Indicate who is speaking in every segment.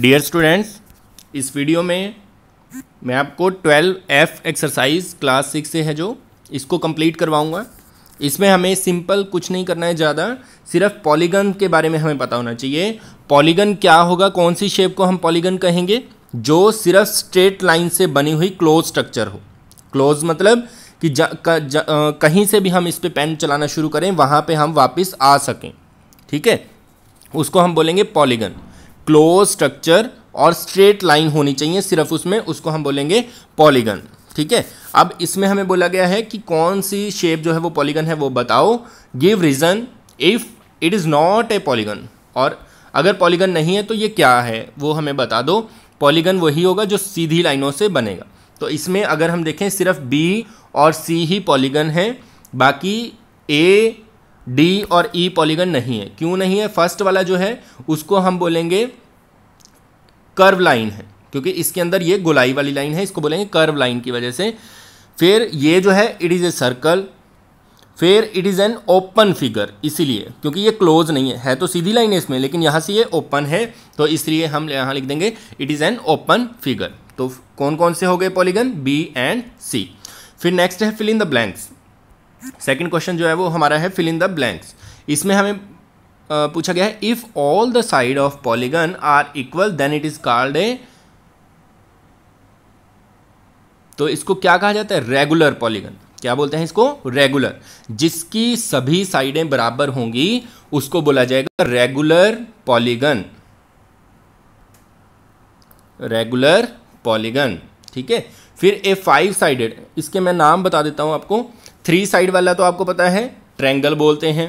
Speaker 1: dear students इस video में मैं आपको twelve F exercise class six से है जो इसको कंप्लीट करवाऊंगा इसमें हमें सिंपल कुछ नहीं करना है ज़्यादा सिर्फ पॉलीगन के बारे में हमें पता होना चाहिए पॉलीगन क्या होगा कौन सी शेप को हम पॉलीगन कहेंगे जो सिर्फ स्ट्रेट लाइन से बनी हुई क्लोज स्ट्रक्चर हो क्लोज मतलब कि ज, क, ज, आ, कहीं से भी हम इस पर पेन चलाना शुरू करें वहाँ पर हम वापस आ सकें ठीक है उसको हम बोलेंगे पॉलीगन क्लोज स्ट्रक्चर और स्ट्रेट लाइन होनी चाहिए सिर्फ उसमें उसको हम बोलेंगे पॉलीगन ठीक है अब इसमें हमें बोला गया है कि कौन सी शेप जो है वो पॉलीगन है वो बताओ give reason if it is not a polygon और अगर पॉलीगन नहीं है तो ये क्या है वो हमें बता दो पॉलीगन वही होगा जो सीधी लाइनों से बनेगा तो इसमें अगर हम देखें सिर्फ बी और सी ही पॉलीगन है बाकी ए डी और ई e पॉलीगन नहीं है क्यों नहीं है फर्स्ट वाला जो है उसको हम बोलेंगे कर्व लाइन है क्योंकि इसके अंदर ये गोलाई वाली लाइन है इसको बोलेंगे कर्व लाइन की वजह से फिर ये जो है इट इज़ ए सर्कल फिर it is an open figure इसीलिए क्योंकि ये क्लोज नहीं है है तो सीधी लाइन है इसमें लेकिन यहाँ से ये ओपन है तो इसलिए हम यहाँ लिख देंगे it is an open figure तो कौन कौन से हो गए पॉलीगन बी एंड सी फिर नेक्स्ट है fill in the blanks second question जो है वो हमारा है फिल इन द ब्लैंक्स इसमें हमें पूछा गया है if all the side of polygon are equal then it is called a तो इसको क्या कहा जाता है रेगुलर पॉलीगन क्या बोलते हैं इसको रेगुलर जिसकी सभी साइडें बराबर होंगी उसको बोला जाएगा रेगुलर पॉलीगन रेगुलर पॉलीगन ठीक है फिर ए फाइव साइडेड इसके मैं नाम बता देता हूं आपको थ्री साइड वाला तो आपको पता है ट्रेंगल बोलते हैं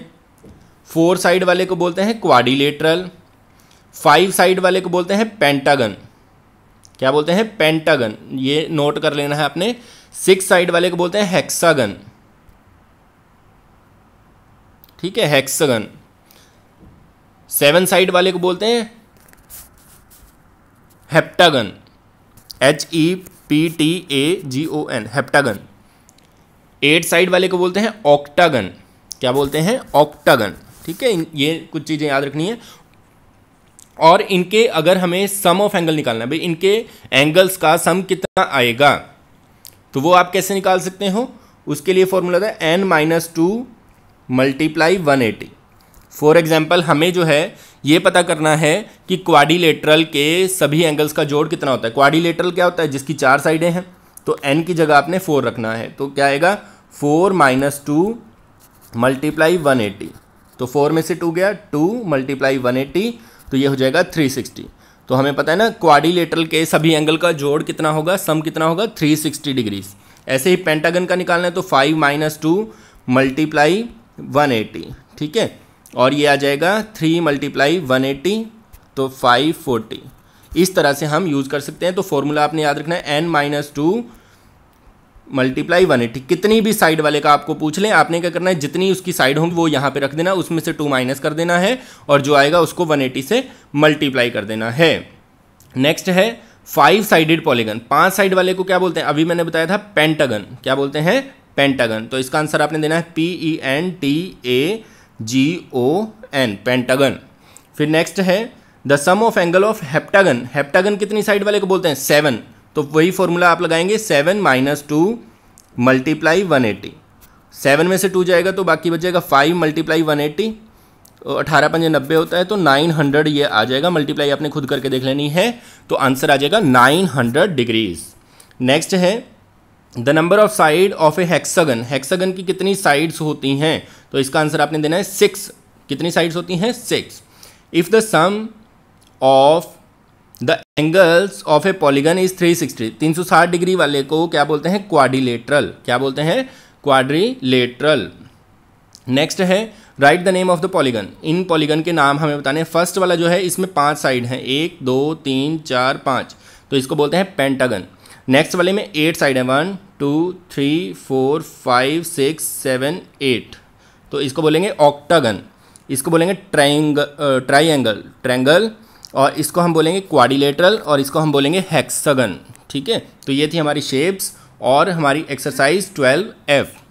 Speaker 1: फोर साइड वाले को बोलते हैं क्वाडिलेटरल फाइव साइड वाले को बोलते हैं पेंटागन क्या बोलते हैं पेंटागन ये नोट कर लेना है आपने सिक्स साइड वाले को बोलते हैं हेक्सागन ठीक है हेक्सागन सेवन साइड वाले को बोलते हैं heptagon H E P T A G O N heptagon eight side वाले को बोलते हैं ऑक्टागन क्या बोलते हैं ऑक्टागन ठीक है ये कुछ चीज़ें याद रखनी है और इनके अगर हमें सम ऑफ एंगल निकालना है भाई इनके एंगल्स का सम कितना आएगा तो वो आप कैसे निकाल सकते हो उसके लिए फॉर्मूला था N minus two multiply one eighty for example हमें जो है ये पता करना है कि क्वाडिलेटरल के सभी एंगल्स का जोड़ कितना होता है क्वाडिलेटरल क्या होता है जिसकी चार साइडें हैं तो एन की जगह आपने फोर रखना है तो क्या आएगा four minus two multiply one eighty तो फोर में से टू गया टू मल्टीप्लाई वन एट्टी तो ये हो जाएगा थ्री सिक्सटी तो हमें पता है ना क्वारिलेटरल के सभी एंगल का जोड़ कितना होगा सम कितना होगा थ्री सिक्सटी डिग्रीज ऐसे ही पेंटागन का निकालना है तो five minus two multiply one eighty ठीक है और ये आ जाएगा थ्री मल्टीप्लाई वन एटी तो फाइव फोर्टी इस तरह से हम यूज़ कर सकते हैं तो फॉर्मूला आपने याद रखना है N minus two multiply one eighty कितनी भी साइड वाले का आपको पूछ लें आपने क्या करना है जितनी उसकी साइड होंगी वो यहाँ पे रख देना उसमें से टू माइनस कर देना है और जो आएगा उसको वन एटी से मल्टीप्लाई कर देना है नेक्स्ट है फाइव साइडेड पॉलीगन पांच साइड वाले को क्या बोलते हैं अभी मैंने बताया था पेंटागन क्या बोलते हैं पेंटागन तो इसका आंसर आपने देना है P E N T A G O N pentagon फिर नेक्स्ट है the sum of angle of heptagon heptagon कितनी साइड वाले को बोलते हैं सेवन तो वही फॉर्मूला आप लगाएंगे seven minus two multiply one eighty seven में से टू जाएगा तो बाकी बचेगा फाइव मल्टीप्लाई वन एटी अठारह पंजे नब्बे होता है तो नाइन हंड्रेड ये आ जाएगा मल्टीप्लाई आपने खुद करके देख लेनी है तो आंसर आ जाएगा नाइन हंड्रेड डिग्रीज नेक्स्ट है the number of side of a hexagon hexagon की कितनी साइड्स होती हैं तो इसका आंसर आपने देना है सिक्स कितनी साइड्स होती हैं six if the sum of the angles of a polygon is 360 360 degree वाले को क्या बोलते हैं क्वाड्रिलेटरल क्या बोलते हैं क्वाड्रिलेटरल नेक्स्ट है write the name of the polygon in polygon के नाम हमें बताने हैं फर्स्ट वाला जो है इसमें पांच साइड हैं एक दो तीन चार पाँच तो इसको बोलते हैं पेंटागन नेक्स्ट वाले में एट साइड है one two three four five six seven eight तो इसको बोलेंगे ऑक्टागन इसको बोलेंगे ट्राइंग ट्राइंगल ट्राइंगल और इसको हम बोलेंगे क्वाडिलेटरल और इसको हम बोलेंगे हेक्सागन ठीक है तो ये थी हमारी शेप्स और हमारी एक्सरसाइज ट्वेल्व एफ़